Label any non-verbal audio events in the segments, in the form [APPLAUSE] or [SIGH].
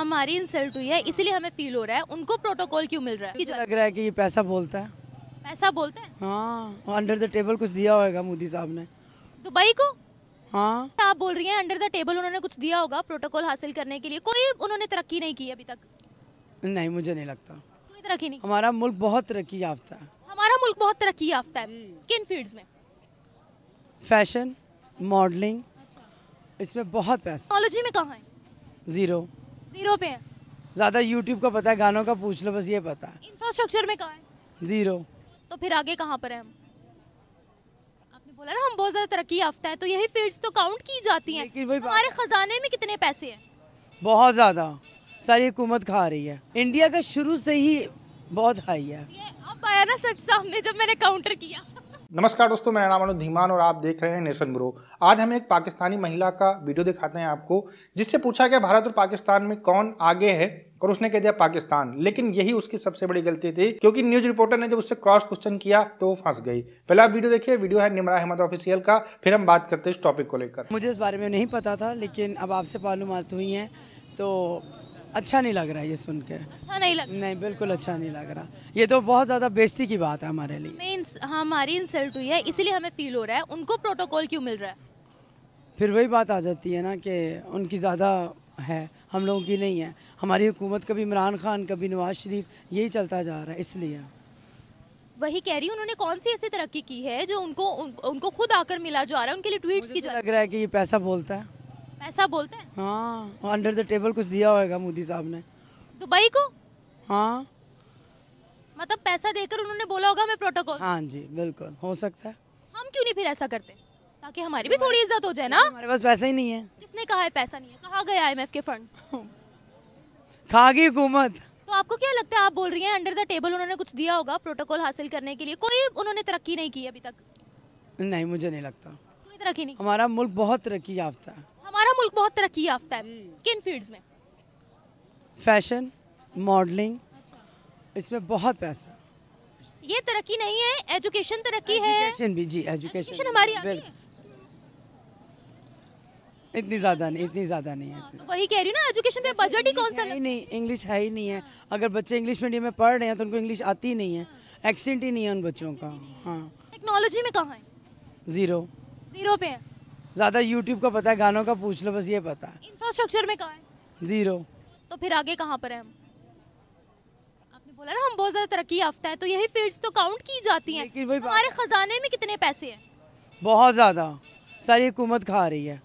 हमारी इंसल्ट हुई है इसलिए हमें फील हो रहा है उनको प्रोटोकॉल क्यों मिल रहा है जो लग रहा है कि ये पैसा बोलता है पैसा बोलता है हाँ अंडर द टेबल कुछ दिया होगा मोदी साहब ने दुबई को हाँ आप बोल रही हैं अंडर द टेबल उन्होंने कुछ दिया होगा प्रोटोकॉल हासिल करने के लिए कोई उन्होंने तरक्की नहीं की अभी तक नहीं मुझे नहीं लगता कोई तरक्की नहीं हमारा मुल्क बहुत तरक्की याफ्ता है हमारा मुल्क बहुत तरक्की याफ्ता है किन फील्ड में फैशन मॉडलिंग इसमें बहुत पैसा टेक्नोलॉजी में कहाँ है जीरो जीरो पे है ज़्यादा यूट्यूब का पता है गानों का पूछ लो बस ये पता है इंफ्रास्ट्रक्चर में कहा है जीरो तो फिर आगे कहाँ पर है हम आपने बोला ना हम बहुत ज़्यादा तरक्की याफ्ता है तो यही फील्ड तो काउंट की जाती है हमारे ख़जाने में कितने पैसे है बहुत ज़्यादा सारी हुकूमत खा रही है इंडिया का शुरू से ही बहुत हाई है ये अब आया ना सच सामने जब मैंने काउंटर किया नमस्कार दोस्तों मेरा नाम अनुज धीमान और आप देख रहे हैं नेशन ब्रो आज हम एक पाकिस्तानी महिला का वीडियो दिखाते हैं आपको जिससे पूछा गया भारत और पाकिस्तान में कौन आगे है और उसने कह दिया पाकिस्तान लेकिन यही उसकी सबसे बड़ी गलती थी क्योंकि न्यूज रिपोर्टर ने जब उससे क्रॉस क्वेश्चन किया तो वो फंस गई पहले आप वीडियो देखिए वीडियो है निमरा अहमद ऑफिसियल का फिर हम बात करते हैं इस टॉपिक को लेकर मुझे इस बारे में नहीं पता था लेकिन अब आपसे मालूम हुई है तो अच्छा नहीं लग रहा है ये सुन के अच्छा नहीं लग नहीं बिल्कुल अच्छा नहीं लग रहा ये तो बहुत ज़्यादा बेजती की बात है हमारे लिए मीन्स हमारी इंसल्ट हुई है इसीलिए हमें फील हो रहा है उनको प्रोटोकॉल क्यों मिल रहा है फिर वही बात आ जाती है ना कि उनकी ज़्यादा है हम लोगों की नहीं है हमारी हुकूमत कभी इमरान खान कभी नवाज शरीफ यही चलता जा रहा है इसलिए वही कह रही हूँ उन्होंने कौन सी ऐसी तरक्की की है जो उनको उनको खुद आकर मिला जा रहा है उनके लिए ट्वीट की तो जा लग रहा है कि ये पैसा बोलता है पैसा बोलते हैं हाँ अंडर द टेबल कुछ दिया होगा मोदी साहब ने दुबई को हाँ मतलब पैसा देकर उन्होंने बोला होगा हमें प्रोटोकॉल हाँ जी बिल्कुल हो सकता है हम क्यों नहीं फिर ऐसा करते ताकि हमारी भी थोड़ी इज्जत हो जाए ना हमारे पास पैसा ही नहीं है किसने कहा है पैसा नहीं है कहा गया एफ के फंड खा गई हुकूमत तो आपको क्या लगता है आप बोल रही हैं अंडर द टेबल उन्होंने कुछ दिया होगा प्रोटोकॉल हासिल करने के लिए कोई उन्होंने तरक्की नहीं की अभी तक नहीं मुझे नहीं लगता कोई तरक्की नहीं हमारा मुल्क बहुत तरक्की याफ्ता है हमारा मुल्क बहुत तरक्की याफ्ता है किन फील्ड्स में फैशन मॉडलिंग अच्छा। इसमें बहुत पैसा ये तरक्की नहीं है एजुकेशन तरक्की है एजुकेशन भी जी एजुकेशन हमारी इतनी ज़्यादा नहीं इतनी ज़्यादा नहीं है हाँ, तो वही कह रही ना एजुकेशन पे बजट ही कौन सा नहीं नहीं इंग्लिश है ही नहीं है अगर बच्चे इंग्लिश मीडियम में पढ़ रहे हैं तो उनको इंग्लिश आती ही नहीं है एक्सेंट ही नहीं है उन बच्चों का हाँ टेक्नोलॉजी में कहाँ है ज़ीरो ज़ीरो पे है ज़्यादा यूट्यूब का पता है गानों का पूछ लो बस ये पता है इंफ्रास्ट्रक्चर में कहा है जीरो तो फिर आगे कहाँ पर है हम आपने बोला ना हम बहुत ज़्यादा तरक्की याफ्ता है तो यही फील्ड तो काउंट की जाती है हमारे ख़जाने में कितने पैसे है बहुत ज़्यादा सारी हुकूमत खा रही है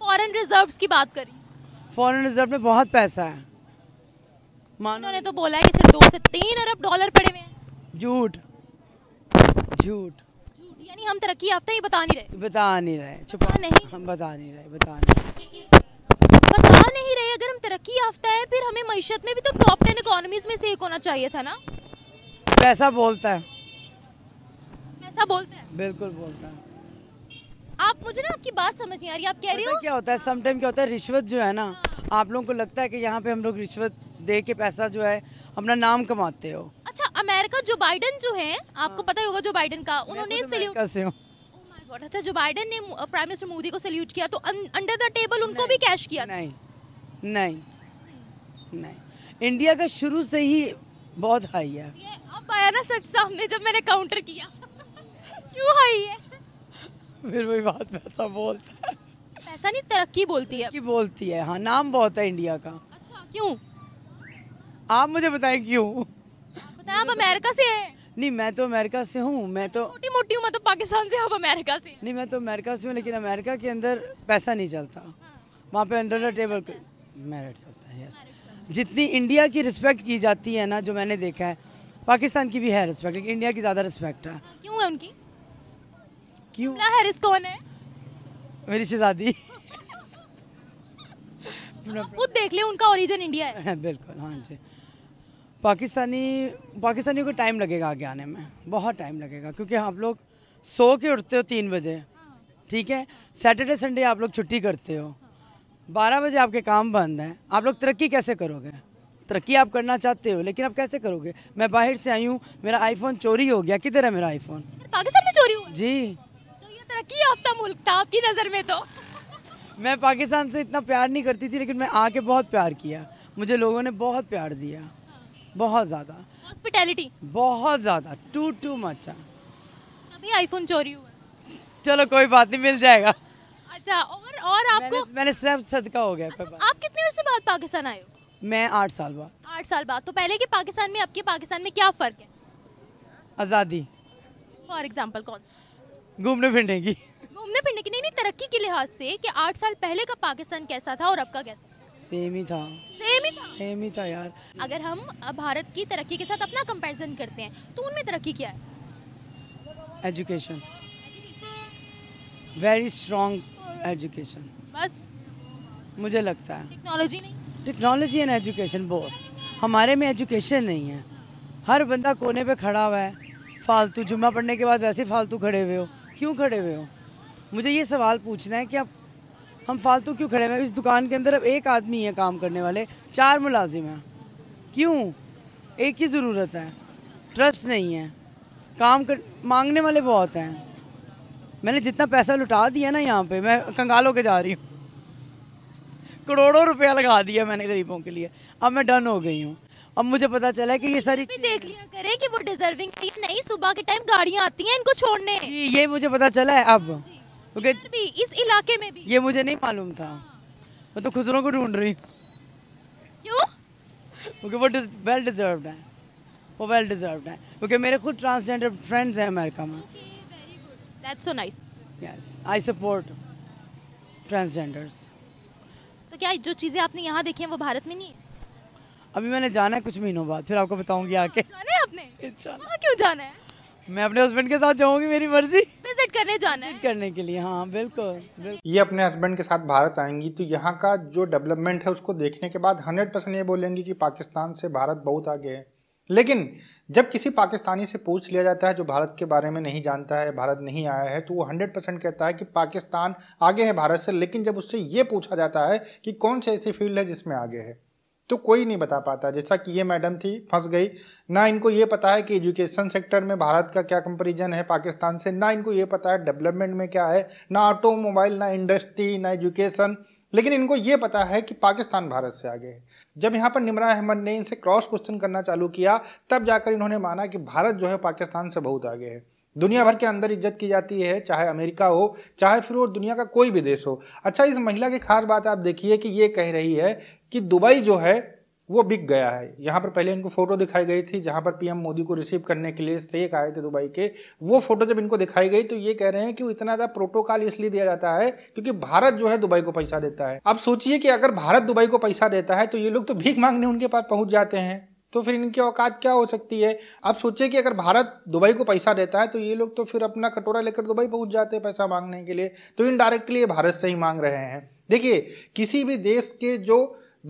फॉरन रिजर्व की बात करी फॉरन रिजर्व में बहुत पैसा है मानो ने तो बोला है कि सिर्फ दो से तीन अरब डॉलर पड़े हुए हैं झूठ झूठ यानी हम तरक्की याफ्ता ही बता नहीं रहे बता नहीं रहे छुपा नहीं हम बता नहीं रहे बता नहीं बता नहीं रहे अगर हम तरक्की याफ्ता है फिर हमें मीशत में भी तो टॉप टेन इकोनॉमीज में से एक होना चाहिए था ना पैसा बोलता है पैसा बोलता है बिल्कुल बोलता है आप मुझे ना आपकी बात समझ नहीं आ रही आप कह रही हो क्या होता है सम टाइम क्या होता है रिश्वत जो है ना हाँ। आप लोगों को लगता है कि यहाँ पे हम लोग रिश्वत दे के पैसा जो है अपना नाम कमाते हो अमेरिका जो बाइडन जो है आपको हाँ। पता ही होगा जो बाइडन का उन्होंने oh अच्छा जो बाइडन ने प्राइम मिनिस्टर मोदी को सल्यूट किया तो अंडर द टेबल उनको भी कैश किया नहीं नहीं नहीं इंडिया का शुरू से ही बहुत हाई है अब आया ना सच सामने जब मैंने काउंटर किया [LAUGHS] क्यों हाई है फिर वही बात पैसा बोलता है पैसा नहीं तरक्की बोलती है बोलती है हाँ नाम बहुत है इंडिया का अच्छा क्यों आप मुझे बताएं क्यों है आप अमेरिका से हैं नहीं मैं तो अमेरिका से हूँ मैं तो मोटी मोटी हूँ मैं तो पाकिस्तान से आप अमेरिका से नहीं मैं तो अमेरिका से हूँ लेकिन अमेरिका के अंदर पैसा नहीं चलता वहाँ पे अंडर द टेबल मेरिट चलता है यस जितनी इंडिया की रिस्पेक्ट की जाती है ना जो मैंने देखा है पाकिस्तान की भी है रिस्पेक्ट लेकिन इंडिया की ज़्यादा रिस्पेक्ट है क्यों है उनकी क्यों हैरिस कौन है मेरी शहजादी [LAUGHS] खुद देख ले उनका ओरिजिन इंडिया है [LAUGHS] बिल्कुल हाँ जी पाकिस्तानी पाकिस्तानियों को टाइम लगेगा आगे आने में बहुत टाइम लगेगा क्योंकि आप लोग सो के उठते हो तीन बजे ठीक है सैटरडे संडे आप लोग छुट्टी करते हो बारह बजे आपके काम बंद हैं आप लोग तरक्की कैसे करोगे तरक्की आप करना चाहते हो लेकिन आप कैसे करोगे मैं बाहर से आई हूँ मेरा आईफोन चोरी हो गया किधर है मेरा आईफोन पाकिस्तान में चोरी हुआ जी तो ये तरक्की मुल्क था आपकी नज़र में तो मैं पाकिस्तान से इतना प्यार नहीं करती थी लेकिन मैं आके बहुत प्यार किया मुझे लोगों ने बहुत प्यार दिया बहुत ज़्यादा हॉस्पिटैलिटी बहुत ज़्यादा टू टू मच अभी आईफोन चोरी हुआ चलो कोई बात नहीं मिल जाएगा अच्छा और और आपको मैंने, मैंने सब सदका हो गया अच्छा, आप कितने वर्ष बाद पाकिस्तान आए हो मैं आठ साल बाद आठ साल बाद तो पहले के पाकिस्तान में आपके पाकिस्तान में क्या फ़र्क है आज़ादी फॉर एग्जाम्पल कौन घूमने फिरने की घूमने फिरने की नहीं नहीं तरक्की के लिहाज से कि आठ साल पहले का पाकिस्तान कैसा था और अब का कैसा सेम ही था सेम ही था सेम ही था यार अगर हम भारत की तरक्की के साथ अपना कंपैरिजन करते हैं तो उनमें तरक्की क्या है एजुकेशन वेरी स्ट्रॉन्ग एजुकेशन बस मुझे लगता है टेक्नोलॉजी नहीं टेक्नोलॉजी एंड एजुकेशन बहुत हमारे में एजुकेशन नहीं है हर बंदा कोने पे खड़ा हुआ है फालतू जुम्मा पढ़ने के बाद वैसे फालतू खड़े हुए हो क्यों खड़े हुए हो मुझे ये सवाल पूछना है कि आप हम फालतू क्यों खड़े हैं इस दुकान के अंदर अब एक आदमी है काम करने वाले चार मुलाजिम हैं क्यों एक ही ज़रूरत है ट्रस्ट नहीं है काम कर मांगने वाले बहुत हैं मैंने जितना पैसा लुटा दिया ना यहाँ पे मैं कंगाल होकर जा रही हूँ करोड़ों रुपया लगा दिया मैंने गरीबों के लिए अब मैं डन हो गई हूँ अब मुझे पता चला है कि ये सारी चीज़ देख लिया करें कि वो डिजर्विंग नहीं सुबह के टाइम गाड़ियाँ आती हैं इनको छोड़ने ये मुझे पता चला है अब क्योंकि भी इस इलाके में भी ये मुझे नहीं मालूम था मैं तो खुसरों को ढूंढ रही क्यों क्योंकि वो वेल डिजर्व है वो वेल डिजर्व है क्योंकि मेरे खुद ट्रांसजेंडर फ्रेंड्स हैं अमेरिका में आई सपोर्ट ट्रांसजेंडर्स तो क्या जो चीज़ें आपने यहाँ देखी हैं वो भारत में नहीं अभी मैंने जाना है कुछ महीनों बाद फिर आपको बताऊंगी हाँ, आके जाना है आपने [LAUGHS] क्यों जाना है मैं अपने हस्बैंड के साथ जाऊंगी मेरी मर्जी विजिट करने जाना है करने के लिए हाँ बिल्कुल, बिल्कुल। ये अपने हस्बैंड के साथ भारत आएंगी तो यहाँ का जो डेवलपमेंट है उसको देखने के बाद हंड्रेड परसेंट ये बोलेंगी कि पाकिस्तान से भारत बहुत आगे है लेकिन जब किसी पाकिस्तानी से पूछ लिया जाता है जो भारत के बारे में नहीं जानता है भारत नहीं आया है तो वो हंड्रेड परसेंट कहता है कि पाकिस्तान आगे है भारत से लेकिन जब उससे ये पूछा जाता है कि कौन सी ऐसी फील्ड है जिसमें आगे है तो कोई नहीं बता पाता जैसा कि ये मैडम थी फंस गई ना इनको ये पता है कि एजुकेशन सेक्टर में भारत का क्या कंपेरिजन है पाकिस्तान से ना इनको ये पता है डेवलपमेंट में क्या है ना ऑटोमोबाइल ना इंडस्ट्री ना एजुकेशन लेकिन इनको ये पता है कि पाकिस्तान भारत से आगे है जब यहाँ पर निमरा अहमद ने इनसे क्रॉस क्वेश्चन करना चालू किया तब जाकर इन्होंने माना कि भारत जो है पाकिस्तान से बहुत आगे है दुनिया भर के अंदर इज्जत की जाती है चाहे अमेरिका हो चाहे फिर वो दुनिया का कोई भी देश हो अच्छा इस महिला की खास बात आप देखिए कि ये कह रही है कि दुबई जो है वो बिक गया है यहाँ पर पहले इनको फोटो दिखाई गई थी जहाँ पर पीएम मोदी को रिसीव करने के लिए शेख आए थे दुबई के वो फोटो जब इनको दिखाई गई तो ये कह रहे हैं कि इतना ज़्यादा प्रोटोकॉल इसलिए दिया जाता है क्योंकि भारत जो है दुबई को पैसा देता है अब सोचिए कि अगर भारत दुबई को पैसा देता है तो ये लोग तो भीख मांगने उनके पास पहुंच जाते हैं तो फिर इनकी औकात क्या हो सकती है आप सोचिए कि अगर भारत दुबई को पैसा देता है तो ये लोग तो फिर अपना कटोरा लेकर दुबई पहुंच जाते हैं पैसा मांगने के लिए तो इनडायरेक्टली भारत से ही मांग रहे हैं देखिए किसी भी देश के जो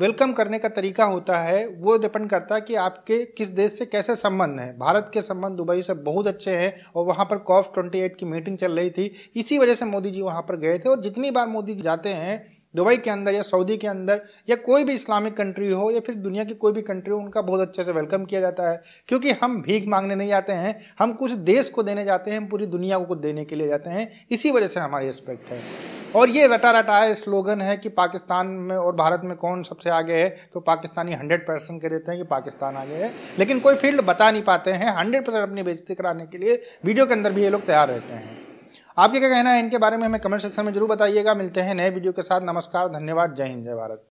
वेलकम करने का तरीका होता है वो डिपेंड करता है कि आपके किस देश से कैसे संबंध हैं भारत के संबंध दुबई से बहुत अच्छे हैं और वहाँ पर कॉफ ट्वेंटी एट की मीटिंग चल रही थी इसी वजह से मोदी जी वहाँ पर गए थे और जितनी बार मोदी जी जाते हैं दुबई के अंदर या सऊदी के अंदर या कोई भी इस्लामिक कंट्री हो या फिर दुनिया की कोई भी कंट्री हो उनका बहुत अच्छे से वेलकम किया जाता है क्योंकि हम भीख मांगने नहीं जाते हैं हम कुछ देश को देने जाते हैं हम पूरी दुनिया को कुछ देने के लिए जाते हैं इसी वजह से हमारी रिस्पेक्ट है और ये रटा है स्लोगन है कि पाकिस्तान में और भारत में कौन सबसे आगे है तो पाकिस्तानी हंड्रेड परसेंट कह देते हैं कि पाकिस्तान आगे है लेकिन कोई फील्ड बता नहीं पाते हैं हंड्रेड परसेंट अपनी बेजती कराने के लिए वीडियो के अंदर भी ये लोग तैयार रहते हैं आपके क्या कहना है इनके बारे में हमें कमेंट सेक्शन में जरूर बताइएगा मिलते हैं नए वीडियो के साथ नमस्कार धन्यवाद जय हिंद जय भारत